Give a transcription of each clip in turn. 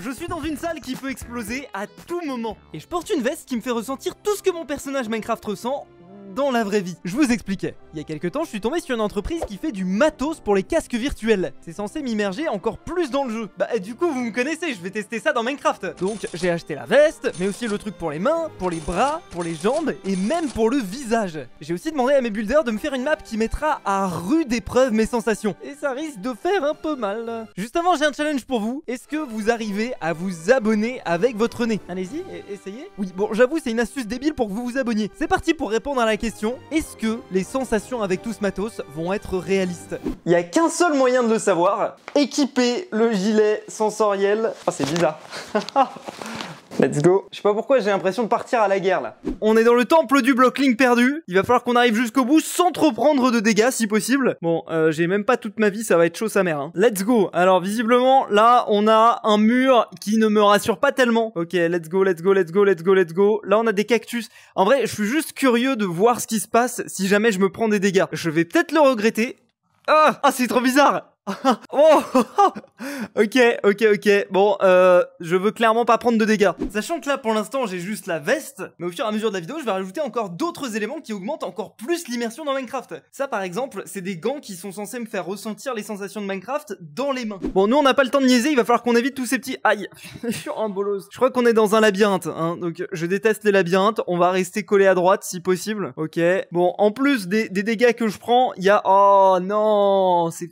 Je suis dans une salle qui peut exploser à tout moment. Et je porte une veste qui me fait ressentir tout ce que mon personnage Minecraft ressent dans la vraie vie. Je vous expliquais. Il y a quelques temps, je suis tombé sur une entreprise qui fait du matos pour les casques virtuels. C'est censé m'immerger encore plus dans le jeu. Bah du coup, vous me connaissez, je vais tester ça dans Minecraft. Donc j'ai acheté la veste, mais aussi le truc pour les mains, pour les bras, pour les jambes et même pour le visage. J'ai aussi demandé à mes builders de me faire une map qui mettra à rude épreuve mes sensations. Et ça risque de faire un peu mal. Justement, j'ai un challenge pour vous. Est-ce que vous arrivez à vous abonner avec votre nez Allez-y, essayez. Oui, bon, j'avoue, c'est une astuce débile pour que vous vous abonniez. C'est parti pour répondre à la est-ce que les sensations avec tout ce matos vont être réalistes Il n'y a qu'un seul moyen de le savoir, équiper le gilet sensoriel. Oh, c'est bizarre Let's go. Je sais pas pourquoi j'ai l'impression de partir à la guerre là. On est dans le temple du Blockling perdu. Il va falloir qu'on arrive jusqu'au bout sans trop prendre de dégâts si possible. Bon, euh, j'ai même pas toute ma vie, ça va être chaud sa mère. Hein. Let's go. Alors visiblement là, on a un mur qui ne me rassure pas tellement. Ok, let's go, let's go, let's go, let's go, let's go. Là, on a des cactus. En vrai, je suis juste curieux de voir ce qui se passe si jamais je me prends des dégâts. Je vais peut-être le regretter. Ah, ah c'est trop bizarre oh Ok, ok, ok. Bon, euh, je veux clairement pas prendre de dégâts. Sachant que là, pour l'instant, j'ai juste la veste, mais au fur et à mesure de la vidéo, je vais rajouter encore d'autres éléments qui augmentent encore plus l'immersion dans Minecraft. Ça, par exemple, c'est des gants qui sont censés me faire ressentir les sensations de Minecraft dans les mains. Bon, nous, on n'a pas le temps de niaiser, il va falloir qu'on évite tous ces petits... Aïe Je suis en bolos. Je crois qu'on est dans un labyrinthe, hein, donc je déteste les labyrinthes. On va rester collé à droite, si possible. Ok. Bon, en plus des, des dégâts que je prends, il y a... Oh non C'est...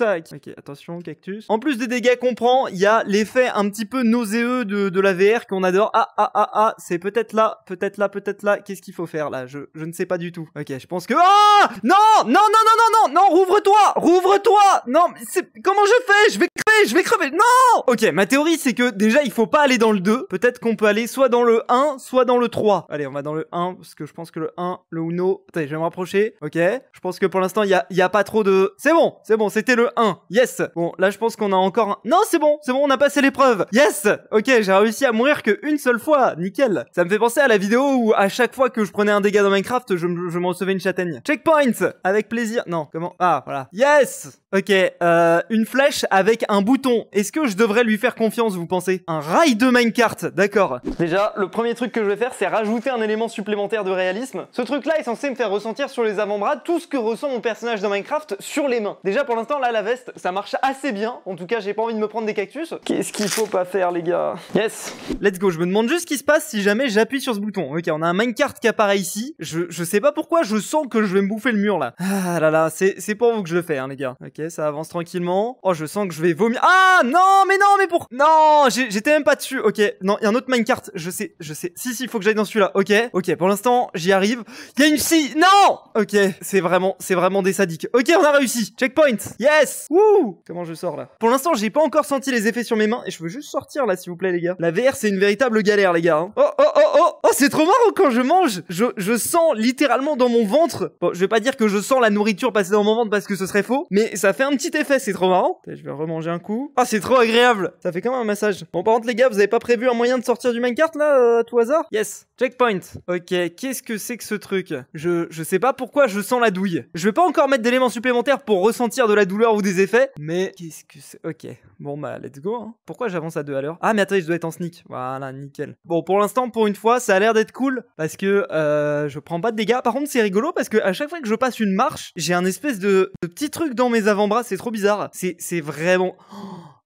Ok, attention, cactus. En plus des dégâts qu'on prend, il y a l'effet un petit peu nauséeux de, de la VR qu'on adore. Ah, ah, ah, ah, c'est peut-être là, peut-être là, peut-être là. Qu'est-ce qu'il faut faire là je, je ne sais pas du tout. Ok, je pense que... Ah Non Non, non, non, non, non Non, rouvre-toi Rouvre-toi Non, mais comment je fais Je vais je vais crever. Non Ok, ma théorie, c'est que déjà, il faut pas aller dans le 2. Peut-être qu'on peut aller soit dans le 1, soit dans le 3. Allez, on va dans le 1, parce que je pense que le 1, le Uno... Attendez, je vais me rapprocher. Ok. Je pense que pour l'instant, il y a, pas trop de... C'est bon, c'est bon, c'était le 1. Yes Bon, là, je pense qu'on a encore un... Non, c'est bon, c'est bon, on a passé l'épreuve. Yes Ok, j'ai réussi à mourir qu'une seule fois. Nickel. Ça me fait penser à la vidéo où à chaque fois que je prenais un dégât dans Minecraft, je, je me recevais une châtaigne. Checkpoint Avec plaisir. Non, comment... Ah, voilà. Yes Ok, euh, une flèche avec un bout bouton. Est-ce que je devrais lui faire confiance, vous pensez Un rail de minecart, d'accord. Déjà, le premier truc que je vais faire, c'est rajouter un élément supplémentaire de réalisme. Ce truc-là est censé me faire ressentir sur les avant-bras tout ce que ressent mon personnage de Minecraft sur les mains. Déjà, pour l'instant, là, la veste, ça marche assez bien. En tout cas, j'ai pas envie de me prendre des cactus. Qu'est-ce qu'il faut pas faire, les gars Yes Let's go, je me demande juste ce qui se passe si jamais j'appuie sur ce bouton. Ok, on a un minecart qui apparaît ici. Je, je sais pas pourquoi, je sens que je vais me bouffer le mur, là. Ah là là, c'est pour vous que je le fais, hein, les gars. Ok, ça avance tranquillement. Oh, je sens que je vais vomir ah non, mais non, mais pour. Non, j'étais même pas dessus. Ok, non, il y a un autre minecart. Je sais, je sais. Si, si, il faut que j'aille dans celui-là. Ok, ok, pour l'instant, j'y arrive. Il y a une scie. Non Ok, c'est vraiment, c'est vraiment des sadiques. Ok, on a réussi. Checkpoint. Yes Ouh, Comment je sors là Pour l'instant, j'ai pas encore senti les effets sur mes mains et je veux juste sortir là, s'il vous plaît, les gars. La VR, c'est une véritable galère, les gars. Hein. Oh, oh, oh, oh Oh, c'est trop marrant quand je mange. Je, sens littéralement dans mon ventre. Bon, je vais pas dire que je sens la nourriture passer dans mon ventre parce que ce serait faux, mais ça fait un petit effet, c'est trop marrant. Je vais remanger un coup. Ah, c'est trop agréable Ça fait quand même un massage. Bon, par contre, les gars, vous avez pas prévu un moyen de sortir du minecart, là, euh, à tout hasard Yes Checkpoint Ok, qu'est-ce que c'est que ce truc je, je sais pas pourquoi je sens la douille. Je vais pas encore mettre d'éléments supplémentaires pour ressentir de la douleur ou des effets, mais qu'est-ce que c'est Ok, bon bah let's go. Hein. Pourquoi j'avance à deux à l'heure Ah mais attends je dois être en sneak. Voilà, nickel. Bon, pour l'instant, pour une fois, ça a l'air d'être cool parce que euh, je prends pas de dégâts. Par contre, c'est rigolo parce que à chaque fois que je passe une marche, j'ai un espèce de, de petit truc dans mes avant-bras. C'est trop bizarre. C'est vraiment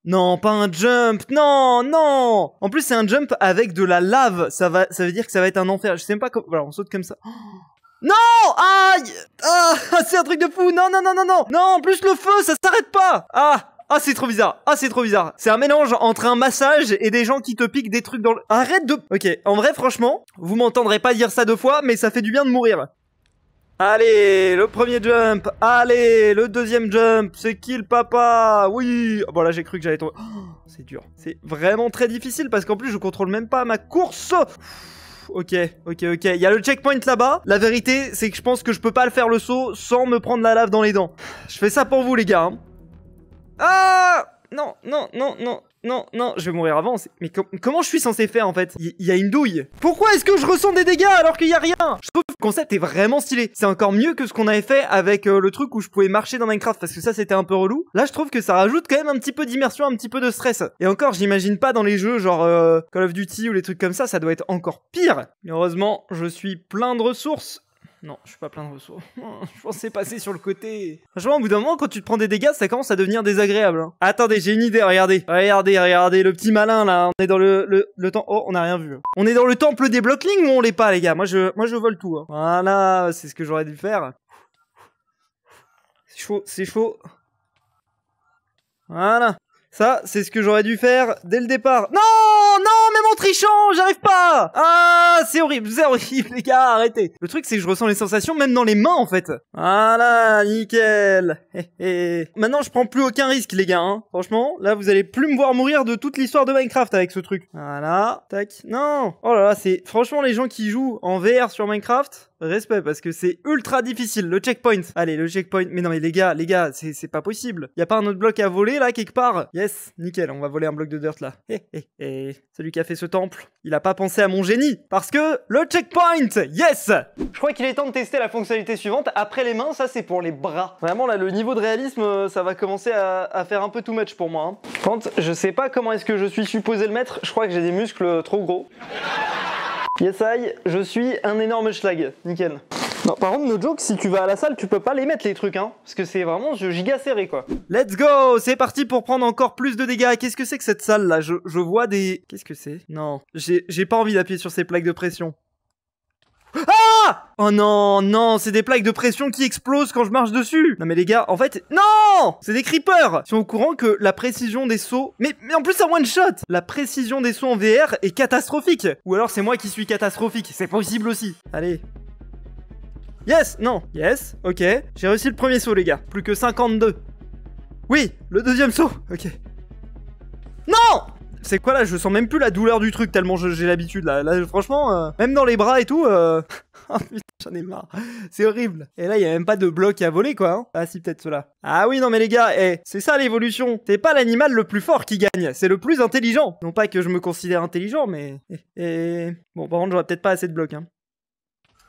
non, pas un jump. Non, non. En plus, c'est un jump avec de la lave. Ça va, ça veut dire que ça va être un enfer. Je sais même pas comment. Voilà, on saute comme ça. non Aïe Ah, c'est un truc de fou. Non, non, non, non, non. Non, en plus le feu, ça s'arrête pas. Ah, ah, c'est trop bizarre. Ah, c'est trop bizarre. C'est un mélange entre un massage et des gens qui te piquent des trucs dans le... Arrête de... Ok, en vrai, franchement, vous m'entendrez pas dire ça deux fois, mais ça fait du bien de mourir. Allez, le premier jump. Allez, le deuxième jump. C'est qui papa Oui. Bon, ah, là, j'ai cru que j'allais tomber. Oh, c'est dur. C'est vraiment très difficile parce qu'en plus, je contrôle même pas ma course. Ok, ok, ok. Il y a le checkpoint là-bas. La vérité, c'est que je pense que je peux pas le faire le saut sans me prendre la lave dans les dents. Je fais ça pour vous, les gars. Hein. Ah Non, non, non, non non, non, je vais mourir avant. Mais comment je suis censé faire en fait Il y, a une douille. Pourquoi est-ce que je ressens des dégâts alors qu'il y a rien Je trouve que le concept est vraiment stylé. C'est encore mieux que ce qu'on avait fait avec euh, le truc où je pouvais marcher dans Minecraft parce que ça c'était un peu relou. Là, je trouve que ça rajoute quand même un petit peu d'immersion, un petit peu de stress. Et encore, j'imagine pas dans les jeux genre euh, Call of Duty ou les trucs comme ça, ça doit être encore pire. Mais heureusement, je suis plein de ressources non, je suis pas plein de ressources. je pensais passer sur le côté. Franchement, au bout d'un moment, quand tu te prends des dégâts, ça commence à devenir désagréable. Hein. Attendez, j'ai une idée, regardez. Regardez, regardez, le petit malin là. On est dans le, le, temps. Oh, on a rien vu. Hein. On est dans le temple des Blocklings ou on l'est pas, les gars Moi je, moi, je vole tout. Hein. Voilà, c'est ce que j'aurais dû faire. C'est chaud, c'est chaud. Voilà. Ça, c'est ce que j'aurais dû faire dès le départ. Non, non même en trichant, j'arrive pas Ah, c'est horrible, c'est horrible, les gars, arrêtez Le truc, c'est que je ressens les sensations même dans les mains, en fait Voilà, nickel Et eh, eh. Maintenant, je prends plus aucun risque, les gars, hein. Franchement, là, vous allez plus me voir mourir de toute l'histoire de Minecraft avec ce truc. Voilà, tac. Non Oh là là, c'est... Franchement, les gens qui jouent en VR sur Minecraft, respect parce que c'est ultra difficile le checkpoint allez le checkpoint mais non mais les gars les gars c'est pas possible y a pas un autre bloc à voler là quelque part yes nickel on va voler un bloc de dirt là hé hé hé celui qui fait ce temple, il a pas pensé à mon génie, parce que le checkpoint, yes Je crois qu'il est temps de tester la fonctionnalité suivante, après les mains, ça c'est pour les bras. Vraiment là, le niveau de réalisme, euh, ça va commencer à, faire un peu too much pour moi. Quand hein. je sais pas comment est-ce que je suis supposé le mettre, je crois que j'ai des muscles trop gros. Yes I, je suis un énorme schlag, nickel. Non, par contre, no joke, si tu vas à la salle, tu peux pas les mettre les trucs, hein. Parce que c'est vraiment giga serré, quoi. Let's go C'est parti pour prendre encore plus de dégâts. Qu'est-ce que c'est que cette salle là je, vois des. Qu'est-ce que c'est Non. J'ai pas envie d'appuyer sur ces plaques de pression. Ah Oh non, non, c'est des plaques de pression qui explosent quand je marche dessus. Non mais les gars, en fait, non C'est des creepers Ils sont au courant que la précision des sauts... Mais, mais en plus un one shot La précision des sauts en VR est catastrophique Ou alors c'est moi qui suis catastrophique, c'est possible aussi. Allez, Yes Non Yes Ok. J'ai réussi le premier saut, les gars. Plus que 52. Oui Le deuxième saut Ok. Non C'est quoi là Je sens même plus la douleur du truc tellement j'ai l'habitude là. franchement, euh, même dans les bras et tout. Euh, oh putain, j'en ai marre. C'est horrible. Et là, il y a même pas de bloc à voler quoi. Hein. ah si, peut-être cela. Ah oui, non mais les gars, eh, c'est ça l'évolution. C'est pas l'animal le plus fort qui gagne, c'est le plus intelligent. Non pas que je me considère intelligent, mais. Eh, eh. Bon, par contre, j'aurais peut-être pas assez de blocs. Hein.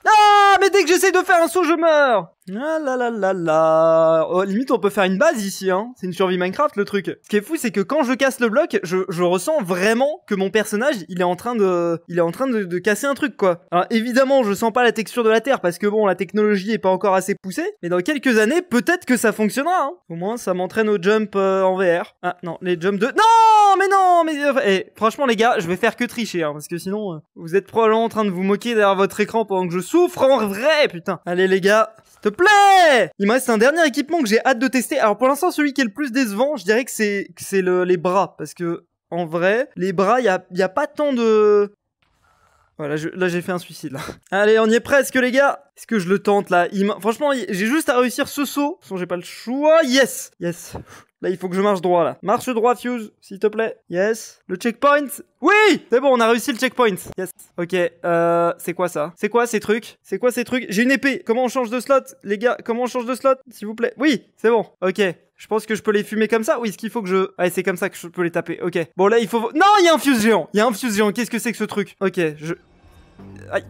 Ah, mais dès que j'essaie de faire un saut, je meurs ah là là là là oh, Limite on peut faire une base ici, hein C'est une survie Minecraft le truc. Ce qui est fou c'est que quand je casse le bloc, je, je, ressens vraiment que mon personnage il est en train de... Il est en train de, casser un truc quoi. Alors évidemment je sens pas la texture de la terre parce que bon la technologie est pas encore assez poussée, mais dans quelques années peut-être que ça fonctionnera. Hein au moins ça m'entraîne au jump euh, en VR. Ah non, les jumps de... Non mais non mais... Euh, eh, franchement les gars, je vais faire que tricher hein, parce que sinon euh, vous êtes probablement en train de vous moquer derrière votre écran pendant que je souffre en vrai putain. Allez les gars, stop plaît Il me reste un dernier équipement que j'ai hâte de tester. Alors pour l'instant, celui qui est le plus décevant, je dirais que c'est le, les bras. Parce que en vrai. Les bras, il n'y y a, pas tant de... Voilà, là j'ai fait un suicide là. Allez, on y est presque les gars. Est-ce que je le tente là Franchement, j'ai juste à réussir ce saut. façon j'ai pas le choix. Yes, yes. Là, il faut que je marche droit, là. Marche droit, Fuse, s'il te plaît. Yes. Le checkpoint. Oui C'est bon, on a réussi le checkpoint. Yes. Ok, euh, c'est quoi ça C'est quoi ces trucs C'est quoi ces trucs J'ai une épée. Comment on change de slot Les gars, comment on change de slot S'il vous plaît. Oui, c'est bon. Ok. Je pense que je peux les fumer comme ça. Oui, ce qu'il faut que je... Ah, c'est comme ça que je peux les taper. Ok. Bon, là, il faut... Non, il y a un fuse géant. Il y a un fuse géant. Qu'est-ce que c'est que ce truc Ok, je... Aïe.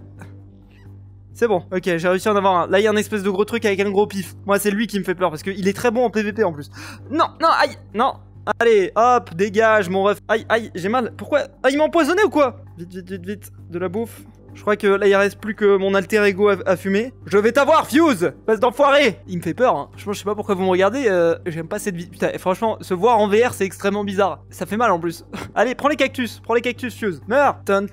C'est bon, ok, j'ai réussi à en avoir un. Là, il y a un espèce de gros truc avec un gros pif. Moi, c'est lui qui me fait peur parce qu'il est très bon en PVP en plus. Non, non, aïe, non. Allez, hop, dégage, mon ref. Aïe, aïe, j'ai mal. Pourquoi Ah, il m'a empoisonné ou quoi Vite, vite, vite, vite. De la bouffe. Je crois que là, il reste plus que mon alter ego à, fumer. Je vais t'avoir, Fuse Passe d'enfoiré Il me fait peur, hein. Je, je sais pas pourquoi vous me regardez. Euh, j'aime pas cette vie. Putain, franchement, se voir en VR, c'est extrêmement bizarre. Ça fait mal en plus. Allez, prends les cactus. Prends les cactus, Fuse. Meurs Tun,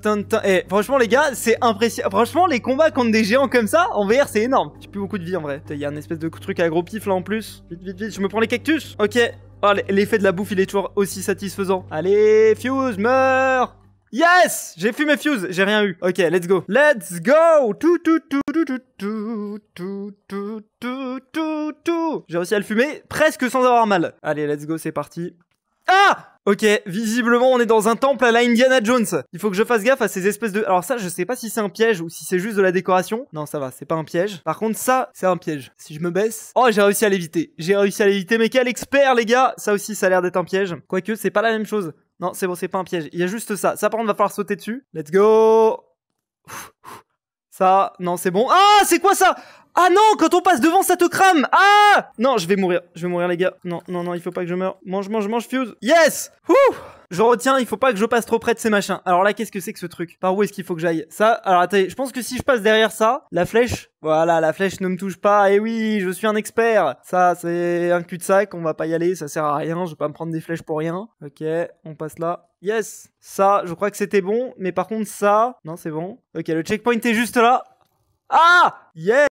Eh, franchement, les gars, c'est impressionnant. Franchement, les combats contre des géants comme ça, en VR, c'est énorme. J'ai plus beaucoup de vie en vrai. Il y a un espèce de truc à gros pif là en plus. Vite, vite, vite. Je me prends les cactus. Ok. Oh, l'effet de la bouffe, il est toujours aussi satisfaisant. Allez, Fuse, meurs Yes J'ai fumé fuse, j'ai rien eu. Ok, let's go. Let's go Tout, tout, tout, tout, tout, tout, tout, tout, tout, tout, J'ai réussi à le fumer, presque sans avoir mal. Allez, let's go, c'est parti. Ah Ok, visiblement on est dans un temple à la Indiana Jones. Il faut que je fasse gaffe à ces espèces de... Alors ça, je sais pas si c'est un piège ou si c'est juste de la décoration. Non, ça va, c'est pas un piège. Par contre, ça, c'est un piège. Si je me baisse... Oh, j'ai réussi à l'éviter. J'ai réussi à l'éviter, mais quel expert, les gars Ça aussi, ça a l'air d'être un piège. Quoique, c'est pas la même chose. Non, c'est bon, c'est pas un piège. Il y a juste ça. Ça, par contre, va falloir sauter dessus. Let's go. Ça, non, c'est bon. Ah, c'est quoi ça ah non, quand on passe devant, ça te crame Ah Non, je vais mourir. Je vais mourir, les gars. Non, non, non, il faut pas que je meure. Mange, mange, mange, fuse. Yes Ouh je retiens, il faut pas que je passe trop près de ces machins. Alors là, qu'est-ce que c'est que ce truc Par où est-ce qu'il faut que j'aille Ça, alors attendez, je pense que si je passe derrière ça, la flèche, voilà, la flèche ne me touche pas. eh oui, je suis un expert. Ça, c'est un cul-de-sac, on va pas y aller, ça sert à rien, je vais pas me prendre des flèches pour rien. Ok, on passe là. Yes Ça, je crois que c'était bon, mais par contre ça... Non, c'est bon. Ok, le checkpoint est juste là. Ah Yes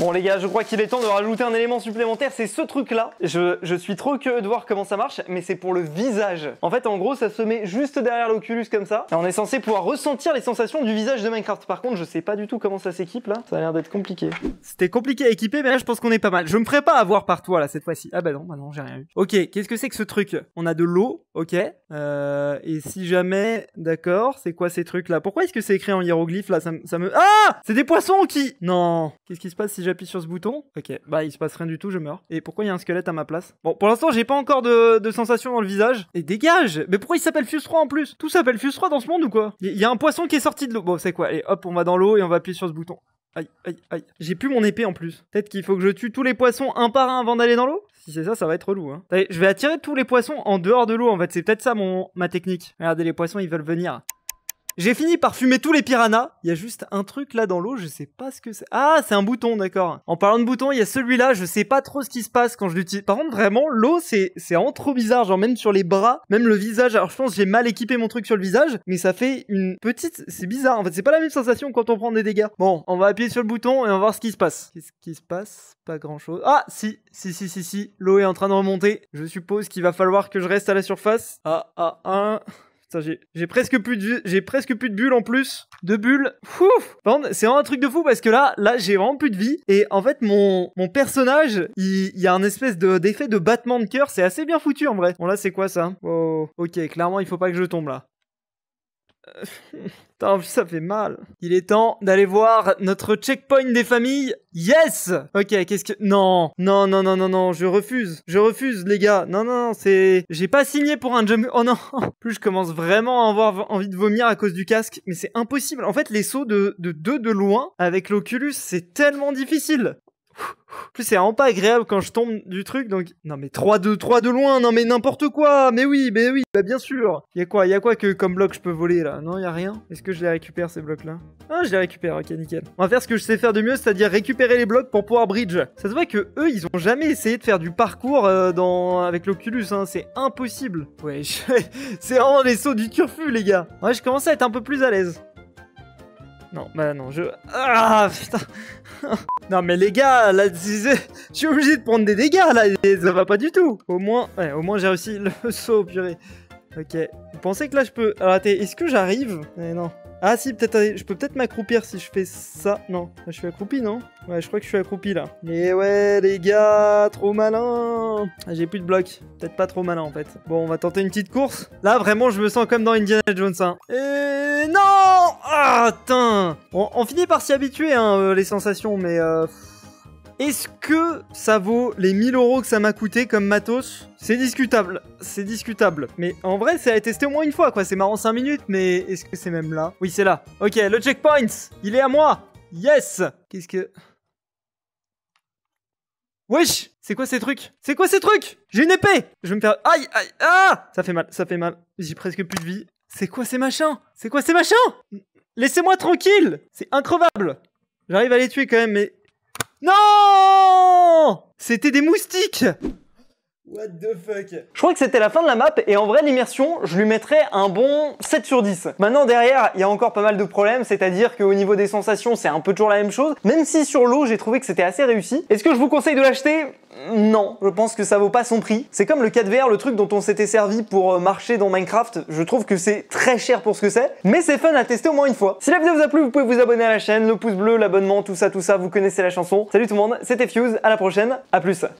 Bon les gars, je crois qu'il est temps de rajouter un élément supplémentaire, c'est ce truc là. Je, suis trop curieux de voir comment ça marche, mais c'est pour le visage. En fait, en gros, ça se met juste derrière l'oculus comme ça. Et on est censé pouvoir ressentir les sensations du visage de Minecraft. Par contre, je sais pas du tout comment ça s'équipe là. Ça a l'air d'être compliqué. C'était compliqué à équiper, mais là je pense qu'on est pas mal. Je me ferai pas avoir par toi là cette fois-ci. Ah bah non, bah non, j'ai rien eu. Ok, qu'est-ce que c'est que ce truc On a de l'eau, ok. Euh, et si jamais... D'accord, c'est quoi ces trucs là Pourquoi est-ce que c'est écrit en hiéroglyphe là ça, ça me... Ah C'est des poissons qui... Non Qu'est-ce qui se passe si j'appuie sur ce bouton Ok, bah il se passe rien du tout, je meurs. Et pourquoi il y a un squelette à ma place Bon, pour l'instant, j'ai pas encore de, sensation dans le visage. Et dégage Mais pourquoi il s'appelle Fuse 3 en plus Tout s'appelle Fuse 3 dans ce monde ou quoi Il y, a un poisson qui est sorti de l'eau. Bon, c'est quoi Allez, hop, on va dans l'eau et on va appuyer sur ce bouton. Aïe, aïe, aïe. J'ai plus mon épée en plus. Peut-être qu'il faut que je tue tous les poissons un par un avant d'aller dans l'eau Si c'est ça, ça va être relou. Hein. Je vais attirer tous les poissons en dehors de l'eau en fait. C'est peut-être ça mon... ma technique. Regardez, les poissons, ils veulent venir. J'ai fini par fumer tous les piranhas. Il y a juste un truc là dans l'eau, je sais pas ce que c'est. Ah, c'est un bouton, d'accord. En parlant de bouton, il y a celui-là, je sais pas trop ce qui se passe quand je l'utilise. Par contre, vraiment, l'eau, c'est, c'est vraiment trop bizarre. J'en même sur les bras, même le visage. Alors, je pense j'ai mal équipé mon truc sur le visage, mais ça fait une petite. C'est bizarre. En fait, c'est pas la même sensation quand on prend des dégâts. Bon, on va appuyer sur le bouton et on va voir ce qui se passe. Qu'est-ce qui se passe Pas grand-chose. Ah, si, si, si, si, si. L'eau est en train de remonter. Je suppose qu'il va falloir que je reste à la surface. Ah, ah, ah j'ai presque plus de j'ai presque plus de bulles en plus. De bulles. C'est vraiment un truc de fou parce que là, là, j'ai vraiment plus de vie. Et en fait, mon, mon personnage, il, y a un espèce d'effet de, de battement de cœur. C'est assez bien foutu en vrai. Bon là, c'est quoi ça oh, Ok, clairement, il faut pas que je tombe là. Putain, euh, ça fait mal. Il est temps d'aller voir notre checkpoint des familles. Yes Ok, qu'est-ce que... Non Non, non, non, non, non, je refuse. Je refuse, les gars. Non, non, non, c'est... J'ai pas signé pour un jump... Oh non Plus je commence vraiment à avoir envie de vomir à cause du casque, mais c'est impossible. En fait, les sauts de, de deux de loin avec l'Oculus, c'est tellement difficile plus, c'est vraiment pas agréable quand je tombe du truc. Donc, non, mais 3 de, 3 de loin, non, mais n'importe quoi. Mais oui, mais oui, bah bien sûr. Y a quoi, y a quoi que comme bloc je peux voler là Non, y a rien. Est-ce que je les récupère ces blocs là Ah, je les récupère, ok, nickel. On va faire ce que je sais faire de mieux, c'est-à-dire récupérer les blocs pour pouvoir bridge. Ça se voit que eux, ils ont jamais essayé de faire du parcours euh, dans... avec l'Oculus, hein, C'est impossible. Ouais, c'est vraiment les sauts du turfu, les gars. Ouais, je commence à être un peu plus à l'aise. Non, bah non, je... Ah, putain Non mais les gars, là, je suis obligé de prendre des dégâts, là, ça va pas du tout Au moins, ouais, au moins j'ai réussi le saut, purée. Ok, vous pensez que là je peux rater Est-ce que j'arrive Mais eh non, ah si, peut-être, je peux peut-être m'accroupir si je fais ça. Non, je suis accroupi, non Ouais, je crois que je suis accroupi, là. Mais ouais, les gars, trop malin ah, J'ai plus de blocs. Peut-être pas trop malin, en fait. Bon, on va tenter une petite course. Là, vraiment, je me sens comme dans Indiana Jones, hein. Et non Ah, on, on, finit par s'y habituer, hein, euh, les sensations, mais... Euh, est-ce que ça vaut les 1000 euros que ça m'a coûté comme matos C'est discutable, c'est discutable. Mais en vrai, a été testé au moins une fois, quoi. C'est marrant 5 minutes, mais est-ce que c'est même là Oui, c'est là. Ok, le checkpoint Il est à moi Yes Qu'est-ce que... Wesh C'est quoi ces trucs C'est quoi ces trucs J'ai une épée Je vais me faire... Aïe Aïe Ah Ça fait mal, ça fait mal. J'ai presque plus de vie. C'est quoi ces machins C'est quoi ces machins Laissez-moi tranquille C'est increvable J'arrive à les tuer quand même, mais non C'était des moustiques What the fuck Je crois que c'était la fin de la map et en vrai l'immersion, je lui mettrais un bon 7 sur 10. Maintenant derrière, il y a encore pas mal de problèmes, c'est-à-dire qu'au niveau des sensations, c'est un peu toujours la même chose, même si sur l'eau, j'ai trouvé que c'était assez réussi. Est-ce que je vous conseille de l'acheter non, je pense que ça vaut pas son prix. C'est comme le 4VR, le truc dont on s'était servi pour euh, marcher dans Minecraft. Je trouve que c'est très cher pour ce que c'est, mais c'est fun à tester au moins une fois. Si la vidéo vous a plu, vous pouvez vous abonner à la chaîne, le pouce bleu, l'abonnement, tout ça, tout ça, vous connaissez la chanson. Salut tout le monde, c'était Fuse, à la prochaine, à plus.